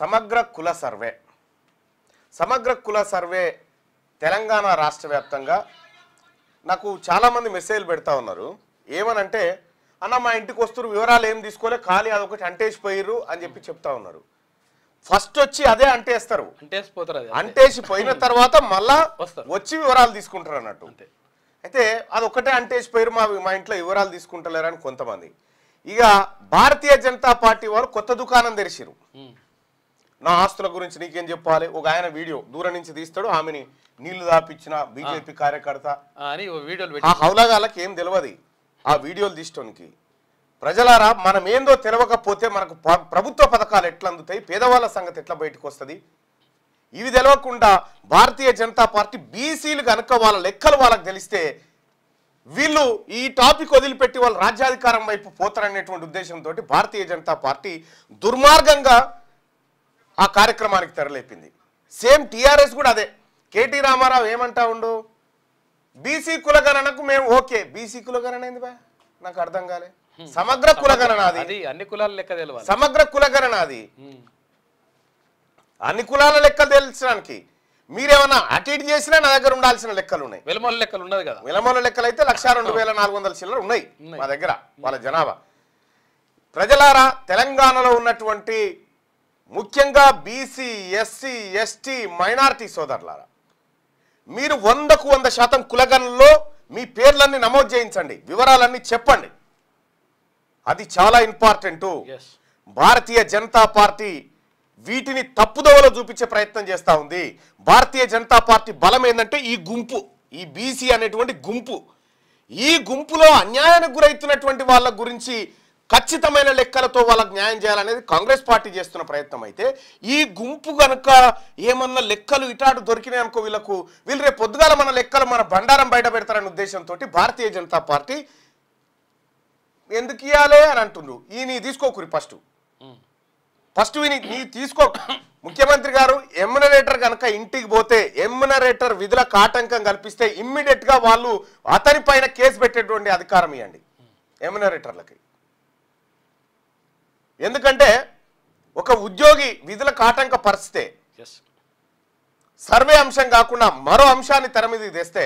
సమగ్ర కుల సర్వే సమగ్ర కుల సర్వే తెలంగాణ రాష్ట్ర వ్యాప్తంగా నాకు చాలామంది మెసేజ్లు పెడతా ఉన్నారు ఏమనంటే అన్న మా ఇంటికి వస్తున్న వివరాలు ఏం తీసుకోలే ఖాళీ అదొకటి అంటేసిపోయారు అని చెప్పి చెప్తా ఉన్నారు ఫస్ట్ వచ్చి అదే అంటేస్తారు అంటేసిపోతారు అంటేసిపోయిన పోయిన తర్వాత మళ్ళా వచ్చి వివరాలు తీసుకుంటారు అన్నట్టు అయితే అదొకటే అంటేసిపోయారు మా మా ఇంట్లో వివరాలు తీసుకుంటలేరు అని కొంతమంది ఇక భారతీయ జనతా పార్టీ వారు కొత్త దుకాణం తెరిచారు నా ఆస్తుల గురించి నీకేం చెప్పాలి ఒక ఆయన వీడియో దూరం నుంచి తీస్తాడు ఆమెని నీళ్లు దాపించిన బీజేపీ కార్యకర్త అని ఏం తెలియదు ఆ వీడియోలు తీసుకోనికి ప్రజలారా మనం ఏందో తెలవకపోతే మనకు ప్రభుత్వ పథకాలు ఎట్లా అందుతాయి పేదవాళ్ళ సంగతి ఎట్లా బయటకు వస్తుంది ఇవి తెలవకుండా భారతీయ జనతా పార్టీ బీసీలు కనుక వాళ్ళ లెక్కలు వాళ్ళకి తెలిస్తే వీళ్ళు ఈ టాపిక్ వదిలిపెట్టి వాళ్ళు రాజ్యాధికారం వైపు పోతారనేటువంటి ఉద్దేశంతో భారతీయ జనతా పార్టీ దుర్మార్గంగా ఆ కార్యక్రమానికి తెరలేపింది సేమ్ టీఆర్ఎస్ కూడా అదే కేటీ రామారావు ఏమంటా ఉండు బీసీ కులగణనకు మేము ఓకే బీసీ కులగణన ఏంది బా నాకు అర్థం కాలే సమగ్ర కులగణన అది అన్ని కులాల లెక్క తెలియదు సమగ్ర కులగణన అది అన్ని కులాల లెక్క తెలిసడానికి మీరేమన్నా అటు ఇటు చేసినా నా దగ్గర ఉండాల్సిన లెక్కలు ఉన్నాయి వెలమూల లెక్కలు ఉండదు కదా వెలమూల లెక్కలు అయితే లక్ష రెండు వేల నాలుగు వందల చిల్లర ఉన్నాయి మా దగ్గర వాళ్ళ జనాభా ప్రజలారా తెలంగాణలో ఉన్నటువంటి ముఖ్యంగా బీసీ ఎస్సీ ఎస్టీ మైనారిటీ సోదరులారా మీరు వందకు వంద శాతం కులగణలో మీ పేర్లన్నీ నమోదు చేయించండి వివరాలన్నీ చెప్పండి అది చాలా ఇంపార్టెంట్ భారతీయ జనతా పార్టీ వీటిని తప్పుదోవలో చూపించే ప్రయత్నం చేస్తూ ఉంది భారతీయ జనతా పార్టీ బలం ఏంటంటే ఈ గుంపు ఈ బీసీ అనేటువంటి గుంపు ఈ గుంపులో అన్యాయానికి గురవుతున్నటువంటి వాళ్ళ గురించి ఖచ్చితమైన లెక్కలతో వాళ్ళకి న్యాయం చేయాలనేది కాంగ్రెస్ పార్టీ చేస్తున్న ప్రయత్నం అయితే ఈ గుంపు కనుక ఏమన్నా లెక్కలు ఇటాటు దొరికినాయి అనుకో వీళ్ళకు వీళ్ళు రేపు పొద్దుగాల మన లెక్కలు మన బండారం బయట పెడతారన్న ఉద్దేశంతో భారతీయ జనతా పార్టీ ఎందుకు ఇవ్వాలి అని అంటుండ్రు ఈ నీ తీసుకోకూరి ఫస్ట్ ఫస్ట్ నీ తీసుకో ముఖ్యమంత్రి గారు ఎమ్యునరేటర్ కనుక ఇంటికి పోతే ఎమ్యునరేటర్ విధులకు ఆటంకం కల్పిస్తే ఇమ్మీడియట్గా వాళ్ళు అతని పైన కేసు పెట్టేటువంటి అధికారం ఇవ్వండి ఎమ్యునరేటర్లకి ఎందుకంటే ఒక ఉద్యోగి విధుల కాటంక పరిస్థితే సర్వే అంశం కాకుండా మరో అంశాన్ని తెర మీద తెస్తే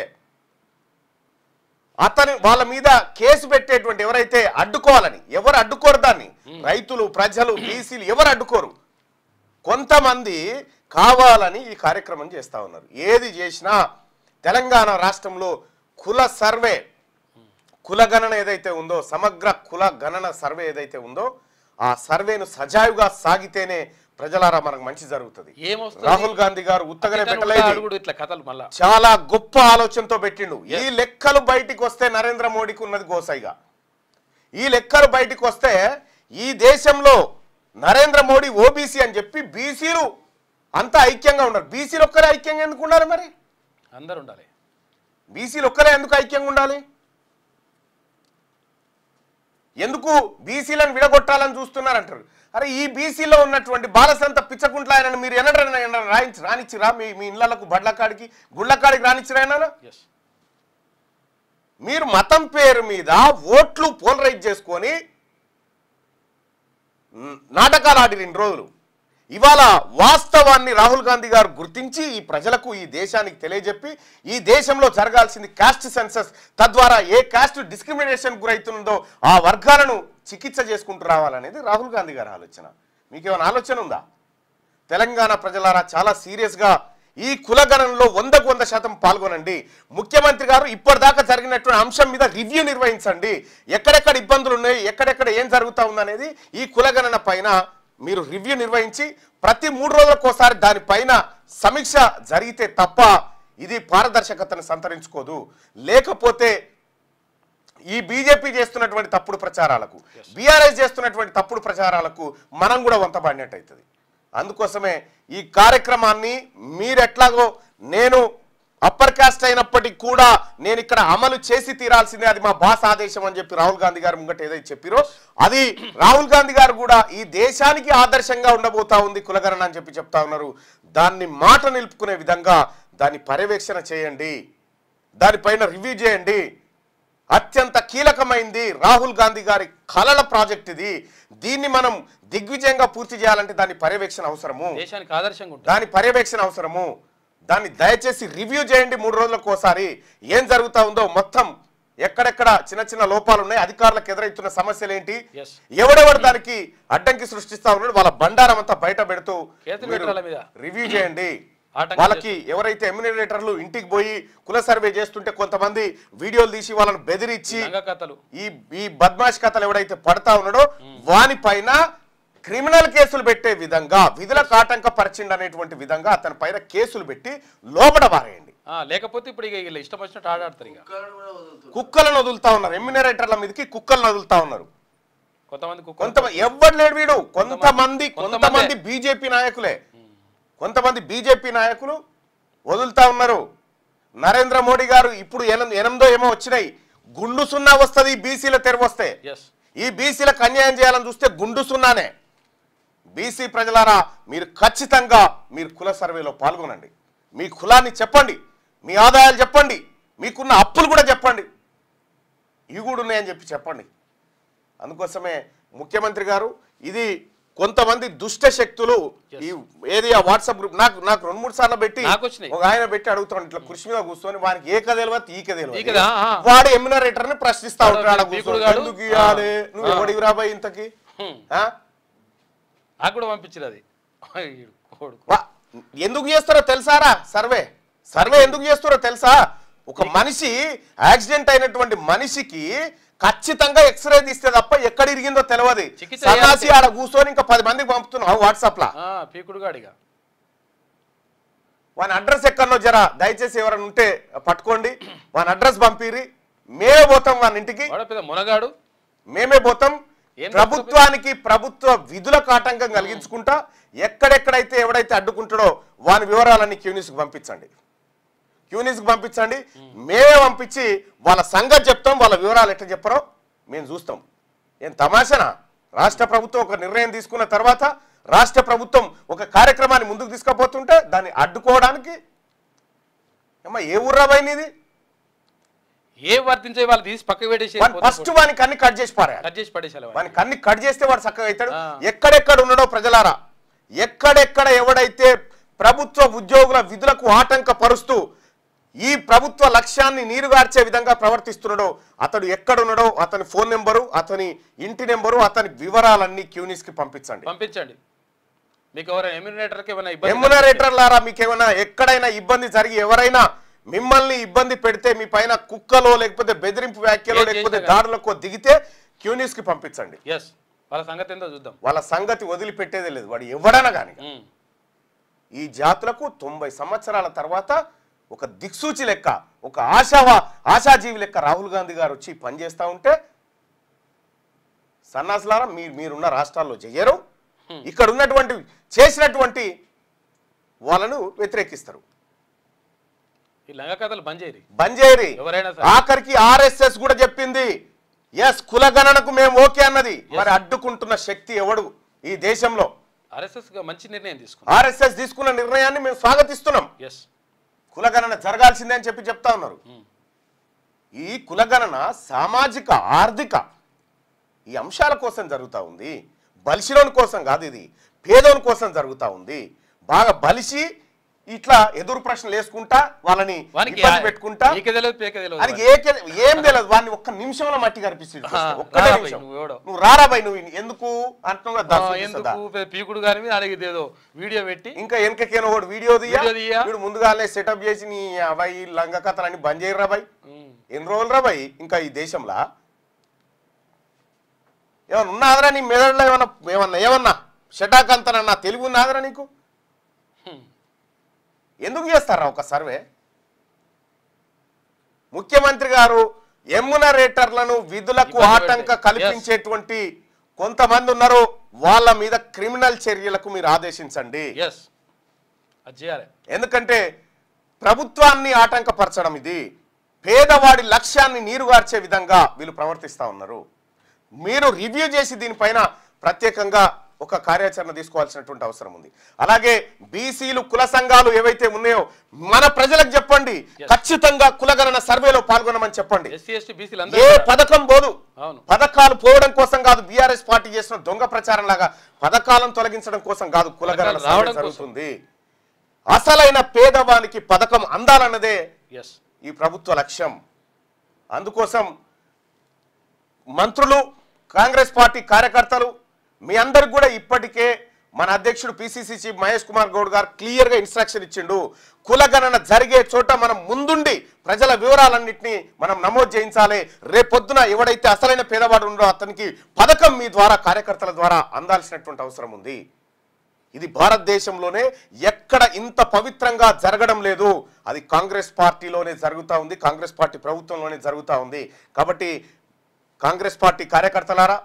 అతని వాళ్ళ మీద కేసు పెట్టేటువంటి ఎవరైతే అడ్డుకోవాలని ఎవరు అడ్డుకోరు దాన్ని hmm. రైతులు ప్రజలు బీసీలు ఎవరు అడ్డుకోరు కొంతమంది కావాలని ఈ కార్యక్రమం చేస్తా ఉన్నారు ఏది చేసినా తెలంగాణ రాష్ట్రంలో కుల సర్వే hmm. కుల గణన ఏదైతే ఉందో సమగ్ర కుల గణన సర్వే ఏదైతే ఉందో ఆ సర్వేను సజావుగా సాగితేనే ప్రజలారా మనకు మంచి జరుగుతుంది రాహుల్ గాంధీ గారు ఉత్తగనే పెట్టలేదు చాలా గొప్ప ఆలోచనతో పెట్టిండు ఈ లెక్కలు బయటికి వస్తే నరేంద్ర మోడీకి ఉన్నది గోసాయిగా ఈ లెక్కలు బయటికి వస్తే ఈ దేశంలో నరేంద్ర మోడీ ఓబీసీ అని చెప్పి బీసీలు అంతా ఐక్యంగా ఉన్నారు బీసీలు ఒక్కరే ఐక్యంగా ఎందుకు ఉండాలి మరి అందరు ఉండాలి బీసీలు ఒక్కరే ఎందుకు ఐక్యంగా ఉండాలి ఎందుకు బీసీలను విడగొట్టాలని చూస్తున్నారంటారు అరే ఈ బీసీలో ఉన్నటువంటి బాలసంత పిచ్చకుంట్ల ఆయన మీరు ఎన్నడైనా రాయించి రానిచ్చిరా మీ మీ ఇళ్లకు బడ్లకాడికి గుళ్ళకాడికి రానిచ్చిరాయన మీరు మతం పేరు మీద ఓట్లు పోలరైజ్ చేసుకొని నాటకాలు ఆడి రెండు రోజులు ఇవాళ వాస్తవాన్ని రాహుల్ గాంధీ గారు గుర్తించి ఈ ప్రజలకు ఈ దేశానికి తెలియజెప్పి ఈ దేశంలో జరగాల్సింది కాస్ట్ సెన్సస్ తద్వారా ఏ కాస్ట్ డిస్క్రిమినేషన్ గురవుతుందో ఆ వర్గాలను చికిత్స చేసుకుంటూ రావాలనేది రాహుల్ గాంధీ గారి ఆలోచన మీకేమైనా ఆలోచన ఉందా తెలంగాణ ప్రజలారా చాలా సీరియస్గా ఈ కులగణంలో వందకు వంద శాతం పాల్గొనండి ముఖ్యమంత్రి గారు ఇప్పటిదాకా జరిగినటువంటి అంశం మీద రివ్యూ నిర్వహించండి ఎక్కడెక్కడ ఇబ్బందులు ఉన్నాయి ఎక్కడెక్కడ ఏం జరుగుతూ ఉందనేది ఈ కులగణన పైన మీరు రివ్యూ నిర్వహించి ప్రతి మూడు రోజులకోసారి దానిపైన సమీక్ష జరిగితే తప్ప ఇది పారదర్శకతను సంతరించుకోదు లేకపోతే ఈ బీజేపీ చేస్తున్నటువంటి తప్పుడు ప్రచారాలకు బీఆర్ఎస్ చేస్తున్నటువంటి తప్పుడు ప్రచారాలకు మనం కూడా వంతబడినట్టు అవుతుంది అందుకోసమే ఈ కార్యక్రమాన్ని మీరెట్లాగో నేను అప్పర్ కాస్ట్ అయినప్పటికీ కూడా నేను ఇక్కడ అమలు చేసి తీరాల్సిందే అది మా బాస్ ఆదేశం అని చెప్పి రాహుల్ గాంధీ గారు ముంగట ఏదైతే చెప్పిరో అది రాహుల్ గాంధీ గారు కూడా ఈ దేశానికి ఆదర్శంగా ఉండబోతా ఉంది కులగరణ అని చెప్పి చెప్తా ఉన్నారు దాన్ని మాట నిలుపుకునే విధంగా దాన్ని పర్యవేక్షణ చేయండి దానిపైన రివ్యూ చేయండి అత్యంత కీలకమైంది రాహుల్ గాంధీ గారి కలల ప్రాజెక్ట్ ఇది దీన్ని మనం దిగ్విజయంగా పూర్తి చేయాలంటే దాని పర్యవేక్షణ అవసరము దాని పర్యవేక్షణ అవసరము దాన్ని దయచేసి రివ్యూ చేయండి మూడు రోజులకు ఒకసారి ఏం జరుగుతా ఉందో మొత్తం ఎక్కడెక్కడ చిన్న చిన్న లోపాలు ఉన్నాయి అధికారులకు ఎదురైతున్న సమస్యలు ఏంటి ఎవడెవడు దానికి అడ్డంకి సృష్టిస్తా ఉన్నాడు వాళ్ళ బండారం అంతా బయట పెడుతూ రివ్యూ చేయండి వాళ్ళకి ఎవరైతే ఎమ్యూనరేటర్లు ఇంటికి పోయి కుల సర్వే చేస్తుంటే కొంతమంది వీడియోలు తీసి వాళ్ళని బెదిరించి ఈ ఈ బద్మాష్ కథలు ఎవడైతే పడతా ఉన్నాడో వాని పైన క్రిమినల్ కేసులు పెట్టే విధంగా విధులకు ఆటంక పరిచిండి అనేటువంటి విధంగా అతని పైన కేసులు పెట్టి లోపల వారేయండి లేకపోతే ఇప్పుడు ఇక ఇష్టం వచ్చినట్టు ఆడాడుతారు ఇక కుక్కలను వదులుతా ఉన్నారు ఎమ్యునరేటర్ల మీదకి కుక్కలను వదులుతా ఉన్నారు కొంతమంది కొంతమంది ఎవరు లేడు వీడు కొంతమంది కొంతమంది బీజేపీ నాయకులే కొంతమంది బీజేపీ నాయకులు వదులుతా ఉన్నారు నరేంద్ర మోడీ గారు ఇప్పుడు ఎనిమిదో ఏమో వచ్చినాయి గుండు సున్నా వస్తుంది బీసీల తెరవస్తే ఈ బీసీలకు అన్యాయం చేయాలని చూస్తే గుండు సున్నానే బీసీ ప్రజలారా మీరు ఖచ్చితంగా మీరు కుల సర్వేలో పాల్గొనండి మీ కులాన్ని చెప్పండి మీ ఆదాయాలు చెప్పండి మీకున్న అప్పులు కూడా చెప్పండి ఇవి కూడా ఉన్నాయని చెప్పి చెప్పండి అందుకోసమే ముఖ్యమంత్రి గారు ఇది కొంతమంది దుష్ట శక్తులు ఈ ఏది ఆ వాట్సాప్ గ్రూప్ నాకు నాకు రెండు మూడు సార్లు పెట్టి ఒక ఆయన పెట్టి అడుగుతాడు ఇట్లా కృషి మీద కూర్చొని వానికి ఏ కథ తెలియదు ఈ కథ వాడు ఎమ్యునరేటర్ ని ప్రశ్నిస్తా ఉంటాడు నువ్వు ఇంతకి నాకు కూడా పంపించారు అది ఎందుకు చేస్తారో తెలుసారా సర్వే సర్వే ఎందుకు చేస్తారో తెలుసా ఒక మనిషి యాక్సిడెంట్ అయినటువంటి మనిషికి ఖచ్చితంగా ఎక్స్రే తీస్తే తప్ప ఎక్కడ ఇరిగిందో తెలియదు సన్నాసి ఆడ కూర్చొని ఇంకా పది మందికి పంపుతున్నావు వాట్సాప్ లా వాని అడ్రస్ ఎక్కడో జరా దయచేసి ఎవరైనా ఉంటే పట్టుకోండి వాని అడ్రస్ పంపిరి మేమే పోతాం వాని ఇంటికి మునగాడు మేమే పోతాం ప్రభుత్వానికి ప్రభుత్వ విధులకు ఆటంకం కలిగించుకుంటా ఎక్కడెక్కడైతే ఎవడైతే అడ్డుకుంటాడో వాని వివరాలన్నీ కు పంపించండి కు పంపించండి మేమే పంపించి వాళ్ళ సంగతి చెప్తాం వాళ్ళ వివరాలు ఎట్లా చెప్పరో మేము చూస్తాం ఏం తమాషనా రాష్ట్ర ప్రభుత్వం ఒక నిర్ణయం తీసుకున్న తర్వాత రాష్ట్ర ప్రభుత్వం ఒక కార్యక్రమాన్ని ముందుకు తీసుకుపోతుంటే దాన్ని అడ్డుకోవడానికి అమ్మ ఏ ఊర్రా పోయినది ఏ వర్తించే వాళ్ళు తీసి పక్కకు పెట్టేసి ఫస్ట్ వాని కన్ని కట్ చేసి పారా కట్ చేసి పడేసారు వాని కన్ని కట్ చేస్తే వాడు చక్కగా అవుతాడు ఎక్కడెక్కడ ఉన్నాడో ప్రజలారా ఎక్కడెక్కడ ఎవడైతే ప్రభుత్వ ఉద్యోగుల విధులకు ఆటంక పరుస్తూ ఈ ప్రభుత్వ లక్ష్యాన్ని నీరుగార్చే విధంగా ప్రవర్తిస్తున్నాడో అతడు ఎక్కడున్నాడో అతని ఫోన్ నెంబరు అతని ఇంటి నెంబరు అతని వివరాలన్నీ క్యూనిస్ కి పంపించండి పంపించండి మీకు ఎమ్యునరేటర్ లారా మీకు ఏమైనా ఎక్కడైనా ఇబ్బంది జరిగి ఎవరైనా మిమ్మల్ని ఇబ్బంది పెడితే మీ పైన కుక్కలో లేకపోతే బెదిరింపు వ్యాఖ్యలో లేకపోతే దాడులకు దిగితే క్యూనిస్ కి పంపించండి ఎస్ వాళ్ళ సంగతి ఏందో చూద్దాం వాళ్ళ సంగతి వదిలిపెట్టేదే లేదు వాడు ఎవడనా కానీ hmm. ఈ జాతులకు తొంభై సంవత్సరాల తర్వాత ఒక దిక్సూచి లెక్క ఒక ఆశావా ఆశాజీవి లెక్క రాహుల్ గాంధీ గారు వచ్చి పనిచేస్తూ ఉంటే సన్నాసులారా మీరు మీరున్న రాష్ట్రాల్లో చేయరు hmm. ఇక్కడ ఉన్నటువంటి చేసినటువంటి వాళ్ళను వ్యతిరేకిస్తారు బంజేరి ఆఖరికి ఆర్ఎస్ఎస్ కూడా చెప్పింది ఎస్ కులగణనకు మేము ఓకే అన్నది మరి అడ్డుకుంటున్న శక్తి ఎవడు ఈ దేశంలో ఆర్ఎస్ఎస్ తీసుకున్న నిర్ణయాన్ని మేము స్వాగతిస్తున్నాం ఎస్ కులగణన జరగాల్సిందే అని చెప్పి చెప్తా ఉన్నారు hmm. ఈ కులగణన సామాజిక ఆర్థిక ఈ అంశాల కోసం జరుగుతూ ఉంది బలిసిలోని కోసం కాదు ఇది పేదోని కోసం జరుగుతూ ఉంది బాగా బలిసి ఇట్లా ఎదురు ప్రశ్నలు వేసుకుంటా వాళ్ళని పెట్టుకుంటా తెలియదు ఏం తెలియదు వాడిని ఒక్క నిమిషంలో మట్టి కనిపిస్తుంది ఒక్కటే నిమిషం నువ్వు బాయ్ నువ్వు ఎందుకు పీకుడు వీడియో పెట్టి ఇంకా వెనకకేనో ఒకటి వీడియో వీడు ముందుగానే సెటప్ చేసి నీ అబ్బాయి లంగ కథలు అని బంద్ చేయరు బాయ్ ఎన్ని రోజులు రాబాయ్ ఇంకా ఈ దేశంలో ఏమన్నా ఉన్నాదరా నీ మెదడులో ఏమన్నా ఏమన్నా ఏమన్నా అంతనన్నా తెలుగు ఉన్నాదరా నీకు ఎందుకు చేస్తారా ఒక సర్వే ముఖ్యమంత్రి గారు ఎమ్యునరేటర్లను విధులకు ఆటంక కల్పించేటువంటి కొంతమంది ఉన్నారు వాళ్ళ మీద క్రిమినల్ చర్యలకు మీరు ఆదేశించండి ఎందుకంటే ప్రభుత్వాన్ని ఆటంకపరచడం ఇది పేదవాడి లక్ష్యాన్ని నీరుగార్చే విధంగా వీళ్ళు ప్రవర్తిస్తూ ఉన్నారు మీరు రివ్యూ చేసి దీనిపైన ప్రత్యేకంగా ఒక కార్యాచరణ తీసుకోవాల్సినటువంటి అవసరం ఉంది అలాగే బీసీలు కుల సంఘాలు ఏవైతే ఉన్నాయో మన ప్రజలకు చెప్పండి ఖచ్చితంగా కులగణన సర్వేలో పాల్గొనమని చెప్పండి ఏ పథకం పోదు పథకాలు పోవడం కోసం కాదు బీఆర్ఎస్ పార్టీ చేసిన దొంగ ప్రచారం లాగా పథకాలను తొలగించడం కోసం కాదు కులగణన జరుగుతుంది అసలైన పేదవానికి పథకం అందాలన్నదే ఈ ప్రభుత్వ లక్ష్యం అందుకోసం మంత్రులు కాంగ్రెస్ పార్టీ కార్యకర్తలు మీ అందరికి కూడా ఇప్పటికే మన అధ్యక్షుడు పిసిసి చీఫ్ మహేష్ కుమార్ గౌడ్ గారు క్లియర్గా ఇన్స్ట్రక్షన్ ఇచ్చిండు కులగణన జరిగే చోట మనం ముందుండి ప్రజల వివరాలన్నింటినీ మనం నమోదు చేయించాలి రేపొద్దున ఎవడైతే అసలైన పేదవాడు ఉండో అతనికి పథకం మీ ద్వారా కార్యకర్తల ద్వారా అందాల్సినటువంటి అవసరం ఉంది ఇది భారతదేశంలోనే ఎక్కడ ఇంత పవిత్రంగా జరగడం లేదు అది కాంగ్రెస్ పార్టీలోనే జరుగుతూ ఉంది కాంగ్రెస్ పార్టీ ప్రభుత్వంలోనే జరుగుతూ ఉంది కాబట్టి కాంగ్రెస్ పార్టీ కార్యకర్తలారా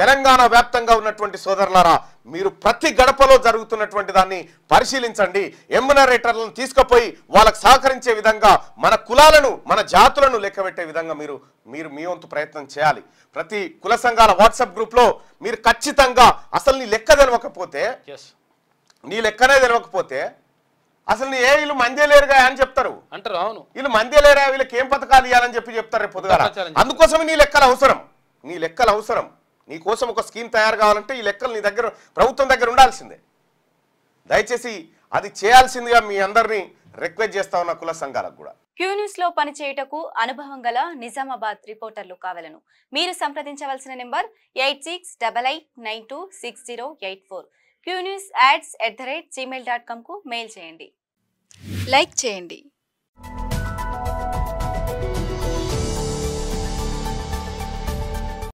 తెలంగాణ వ్యాప్తంగా ఉన్నటువంటి సోదరులారా మీరు ప్రతి గడపలో జరుగుతున్నటువంటి దాన్ని పరిశీలించండి ఎమ్యునరేటర్లను తీసుకుపోయి వాళ్ళకు సహకరించే విధంగా మన కులాలను మన జాతులను లెక్క విధంగా మీరు మీరు మీ వంతు ప్రయత్నం చేయాలి ప్రతి కుల సంఘాల వాట్సాప్ గ్రూప్లో మీరు ఖచ్చితంగా అసలు నీ లెక్క తెలవకపోతే నీ లెక్కనే తెలవకపోతే అసలు ఏ వీళ్ళు లేరుగా అని చెప్తారు అంటారు అవును వీళ్ళు మందే లేరా వీళ్ళకి ఏం పథకాలు ఇవ్వాలని చెప్పి చెప్తారు రేపు అందుకోసమే నీ లెక్కలు అవసరం నీ లెక్కలు అవసరం నీకోసం ఒక స్కీమ్ తయారు కావాలంటే ఈ లెక్కలు నీ దగ్గర ప్రభుత్వం దగ్గర ఉండాల్సిందే దయచేసి అది చేయాల్సిందిగా మీ అందరినీ రిక్వెస్ట్ చేస్తా ఉన్న కుల సంఘాలకు కూడా క్యూన్యూస్ లో పనిచేయటకు అనుభవం గల నిజామాబాద్ రిపోర్టర్లు కావలను మీరు సంప్రదించవలసిన number eight six double eight nine two six zero eight four Q News ads at the rate Gmail dot కామ్కు మెయిల్ చేయండి లైక్ చేయండి